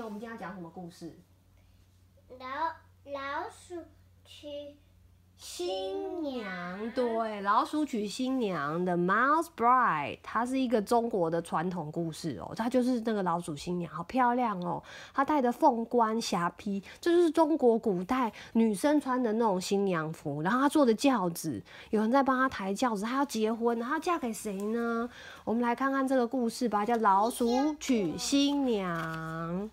我们今天讲什么故事？老老鼠去。新娘对老鼠娶新娘的 Mouse Bride，它是一个中国的传统故事哦。它就是那个老鼠新娘，好漂亮哦！她戴着凤冠霞帔，这就是中国古代女生穿的那种新娘服。然后她坐的轿子，有人在帮她抬轿子，她要结婚，她要嫁给谁呢？我们来看看这个故事吧，叫老鼠娶新娘。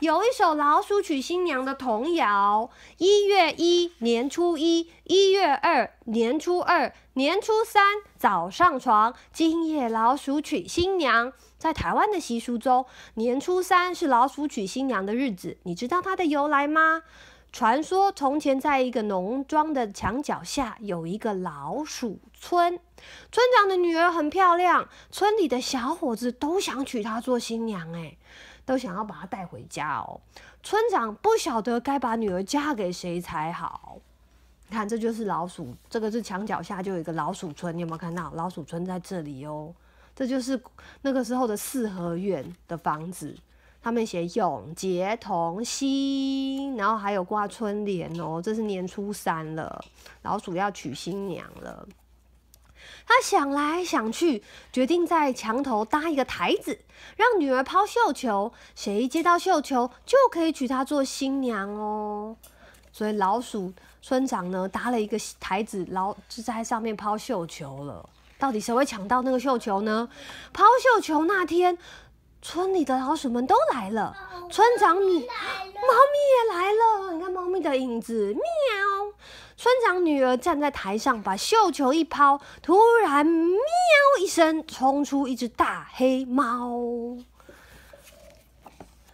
有一首老鼠娶新娘的童谣：一月一年初一，一月二年初二，年初三早上床，今夜老鼠娶新娘。在台湾的习俗中，年初三是老鼠娶新娘的日子。你知道它的由来吗？传说从前在一个农庄的墙角下有一个老鼠村，村长的女儿很漂亮，村里的小伙子都想娶她做新娘。哎。都想要把她带回家哦，村长不晓得该把女儿嫁给谁才好。你看，这就是老鼠，这个是墙角下就有一个老鼠村，你有没有看到老鼠村在这里哦？这就是那个时候的四合院的房子，他们写“永结同心”，然后还有挂春联哦，这是年初三了，老鼠要娶新娘了。他想来想去，决定在墙头搭一个台子，让女儿抛绣球，谁接到绣球就可以娶她做新娘哦。所以老鼠村长呢搭了一个台子，老就在上面抛绣球了。到底谁会抢到那个绣球呢？抛绣球那天，村里的老鼠们都来了，村长你，猫咪也来了。你看猫咪的影子，喵。村长女儿站在台上，把绣球一抛，突然喵一声，冲出一只大黑猫。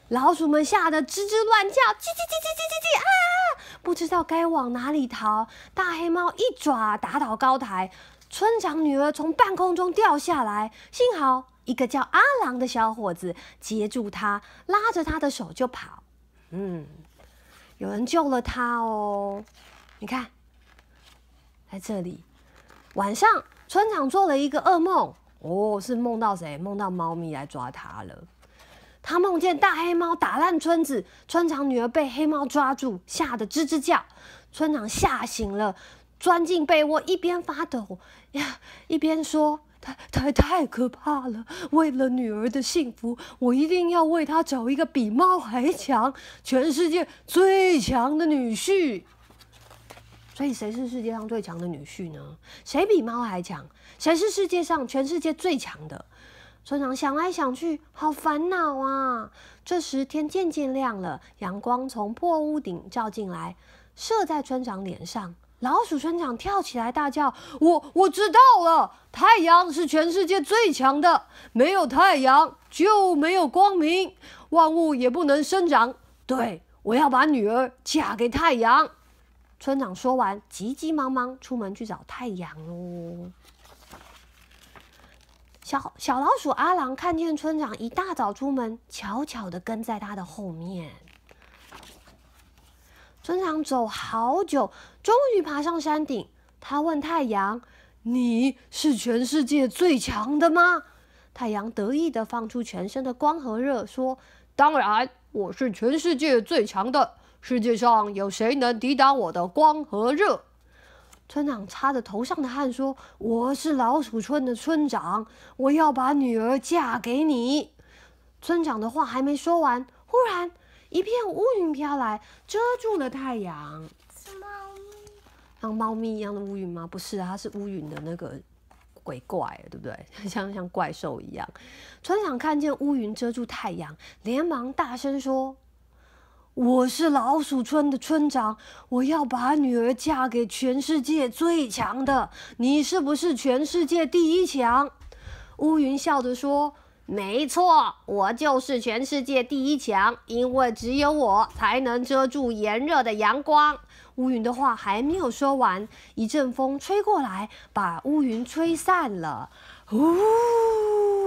老鼠们吓得吱吱乱叫，叽叽叽叽叽叽叽啊！不知道该往哪里逃。大黑猫一爪打倒高台，村长女儿从半空中掉下来，幸好一个叫阿郎的小伙子接住她，拉着她的手就跑。嗯，有人救了她哦。你看，在这里，晚上村长做了一个噩梦，哦，是梦到谁？梦到猫咪来抓他了。他梦见大黑猫打烂村子，村长女儿被黑猫抓住，吓得吱吱叫。村长吓醒了，钻进被窝，一边发抖呀，一边说：“太、太太可怕了！为了女儿的幸福，我一定要为她找一个比猫还强、全世界最强的女婿。”所以谁是世界上最强的女婿呢？谁比猫还强？谁是世界上全世界最强的村长？想来想去，好烦恼啊！这时天渐渐亮了，阳光从破屋顶照进来，射在村长脸上。老鼠村长跳起来大叫：“我我知道了！太阳是全世界最强的，没有太阳就没有光明，万物也不能生长。对，我要把女儿嫁给太阳。”村长说完，急急忙忙出门去找太阳喽。小小老鼠阿郎看见村长一大早出门，悄悄的跟在他的后面。村长走好久，终于爬上山顶。他问太阳：“你是全世界最强的吗？”太阳得意的放出全身的光和热，说：“当然，我是全世界最强的。”世界上有谁能抵挡我的光和热？村长擦着头上的汗说：“我是老鼠村的村长，我要把女儿嫁给你。”村长的话还没说完，忽然一片乌云飘来，遮住了太阳。是猫咪？像猫咪一样的乌云吗？不是啊，它是乌云的那个鬼怪，对不对？像像怪兽一样。村长看见乌云遮住太阳，连忙大声说。我是老鼠村的村长，我要把女儿嫁给全世界最强的。你是不是全世界第一强？乌云笑着说：“没错，我就是全世界第一强，因为只有我才能遮住炎热的阳光。”乌云的话还没有说完，一阵风吹过来，把乌云吹散了。呜。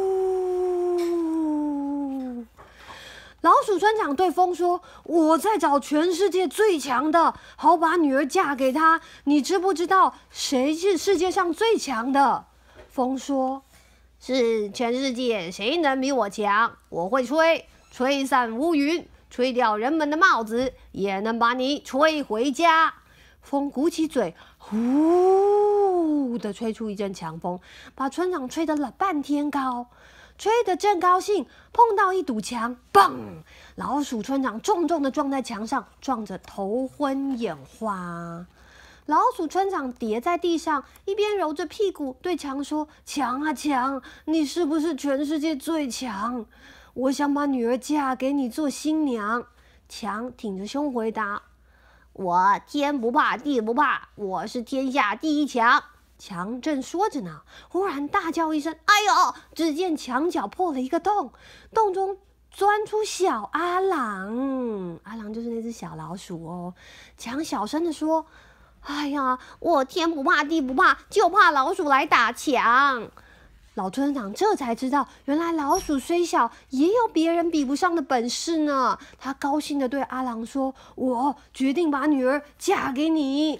老鼠村长对风说：“我在找全世界最强的，好把女儿嫁给他。你知不知道谁是世界上最强的？”风说：“是全世界谁能比我强？我会吹，吹散乌云，吹掉人们的帽子，也能把你吹回家。”风鼓起嘴，呼的吹出一阵强风，把村长吹得了半天高。吹得正高兴，碰到一堵墙，嘣！老鼠村长重重的撞在墙上，撞着头昏眼花。老鼠村长跌在地上，一边揉着屁股，对墙说：“墙啊墙，你是不是全世界最强？我想把女儿嫁给你做新娘。”墙挺着胸回答：“我天不怕地不怕，我是天下第一强。”强正说着呢，忽然大叫一声：“哎呦！”只见墙角破了一个洞，洞中钻出小阿郎。阿郎就是那只小老鼠哦。强小声地说：“哎呀，我天不怕地不怕，就怕老鼠来打墙。”老村长这才知道，原来老鼠虽小，也有别人比不上的本事呢。他高兴地对阿郎说：“我决定把女儿嫁给你。”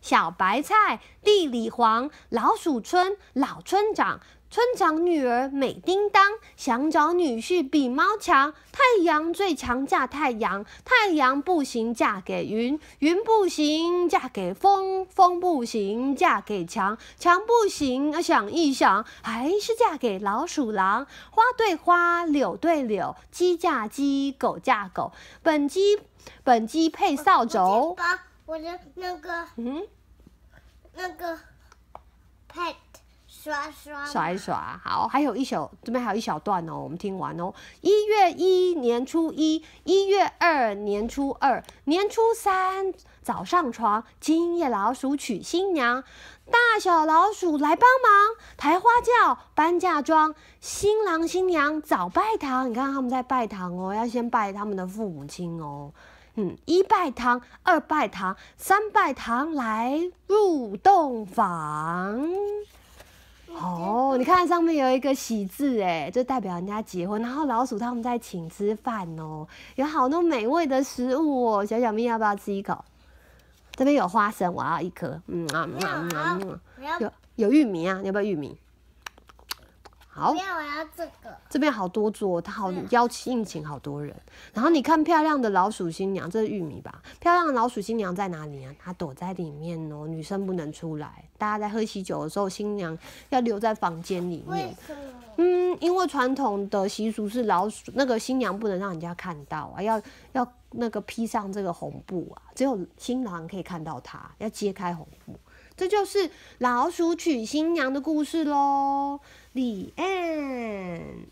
小白菜，地里黄；老鼠村，老村长，村长女儿美叮当，想找女婿比猫强。太阳最强，嫁太阳；太阳不行，嫁给云；云不行，嫁给风；风不行，嫁给墙；墙不行，啊想一想，还是嫁给老鼠狼。花对花，柳对柳，鸡嫁鸡，狗嫁狗，本鸡本鸡配扫帚。我的那个嗯，那个 pet 刷刷刷一刷好，还有一小，这边还有一小段哦，我们听完哦。一月一年初一，一月二年初二，年初三早上床，今夜老鼠娶新娘，大小老鼠来帮忙抬花轿搬嫁妆，新郎新娘早拜堂，你看他们在拜堂哦，要先拜他们的父母亲哦。嗯，一拜堂，二拜堂，三拜堂来入洞房。哦，你看上面有一个喜字，哎，就代表人家结婚。然后老鼠他们在请吃饭哦，有好多美味的食物哦。小小咪要不要吃一口？这边有花生，我要一颗。嗯啊啊啊！嗯啊，有有玉米啊，你要不要玉米？好，我要这个。这边好多桌，他好邀请、应请好多人。然后你看，漂亮的老鼠新娘，这是玉米吧？漂亮的老鼠新娘在哪里啊？她躲在里面哦，女生不能出来。大家在喝喜酒的时候，新娘要留在房间里面。嗯，因为传统的习俗是老鼠那个新娘不能让人家看到啊，要要那个披上这个红布啊，只有新郎可以看到她，要揭开红布。这就是老鼠娶新娘的故事喽，李安。